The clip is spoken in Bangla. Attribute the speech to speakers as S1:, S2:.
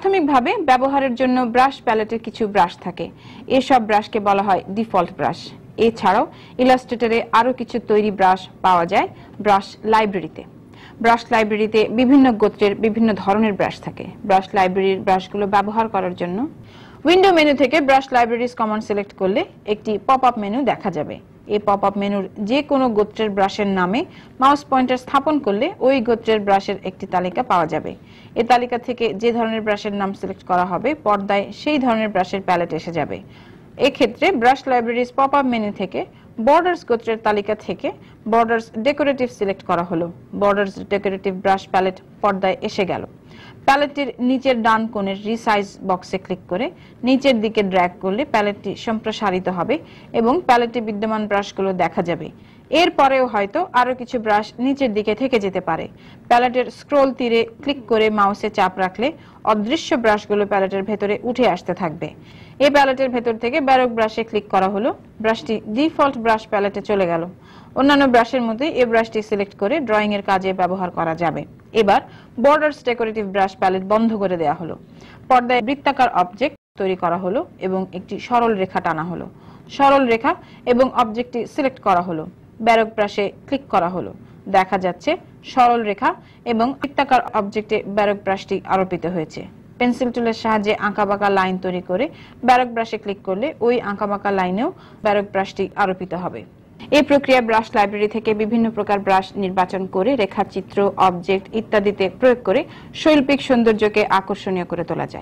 S1: প্রাথমিকভাবে ব্যবহারের জন্য ব্রাশ প্যালেটের কিছু ব্রাশ থাকে এসব ব্রাশকে বলা হয় ডিফল্ট ব্রাশ এছাড়াও ইলাস্ট্রেটরে আরও কিছু তৈরি ব্রাশ পাওয়া যায় ব্রাশ লাইব্রেরিতে ব্রাশ লাইব্রেরিতে বিভিন্ন গোত্রের বিভিন্ন ধরনের ব্রাশ থাকে ব্রাশ লাইব্রেরির ব্রাশগুলো ব্যবহার করার জন্য উইন্ডো মেনু থেকে ব্রাশ লাইব্রেরিজ কমন সিলেক্ট করলে একটি পপ আপ মেনু দেখা যাবে এই পপ আপ মেনুর যে কোনো গোত্রের ব্রাশের নামে মাউস পয়েন্টার স্থাপন করলে ওই গোত্রের ব্রাশের একটি তালিকা পাওয়া যাবে এ তালিকা থেকে যে ধরনের ব্রাশের নাম সিলেক্ট করা হবে পর্দায় সেই ধরনের ব্রাশের প্যালেট এসে যাবে এক্ষেত্রে brush libraries pop up menu থেকে বর্ডার্স গোত্রের তালিকা থেকে বর্ডার্স ডেকোরেটিভ সিলেক্ট করা হলো বর্ডার্স ডেকোরেটিভ ব্রাশ প্যালেট পর্দায় এসে গেল প্যালেটটির নিচের ডান কোণের রিসাইজ বক্সে ক্লিক করে নিচের দিকে ড্র্যাগ করলে প্যালেটটি সম্প্রসারিত হবে এবং প্যালেটে বিদ্যমান ব্রাশগুলো দেখা যাবে এরপরেও হয়তো আরো কিছু ব্রাশ নিচের দিকে থেকে যেতে পারে প্যালেটের স্ক্রোল তীরে ক্লিক করে মাউসে চাপ রাখলে অদৃশ্য ব্রাশগুলো প্যালেটের ভেতরে উঠে আসতে থাকবে এই প্যালেটের ভেতর থেকে ব্যারক ব্রাশে ক্লিক করা হলো ব্রাশটি ডিফল্ট ব্রাশ প্যালেটে চলে গেল অন্যান্য ব্রাশের মধ্যে এ ব্রাশটি সিলেক্ট করে ড্রয়িং এর কাজে ব্যবহার করা যাবে এবার বর্ডার্স ডেকোরেটিভ ব্রাশ প্যালেট বন্ধ করে দেয়া হলো পর্দায় বৃত্তাকার অবজেক্ট তৈরি করা হলো এবং একটি সরল রেখা টানা হলো সরল রেখা এবং অবজেক্টটি সিলেক্ট করা হলো ব্যারক ব্রাশে ক্লিক করা হলো দেখা যাচ্ছে সরল রেখা এবং বৃত্তাকার অবজেক্টে ব্যারক ব্রাশটি আরোপিত হয়েছে পেন্সিল টুলের সাহায্যে আঁকা বাঁকা লাইন তৈরি করে ব্যারক ব্রাশে ক্লিক করলে ওই আঁকা বাঁকা লাইনেও ব্যারক ব্রাশটি আরোপিত হবে এই প্রক্রিয়া ব্রাশ লাইব্রেরি থেকে বিভিন্ন প্রকার ব্রাশ নির্বাচন করে রেখাচিত্র অবজেক্ট ইত্যাদিতে প্রয়োগ করে শৈল্পিক সৌন্দর্যকে আকর্ষণীয় করে তোলা যায়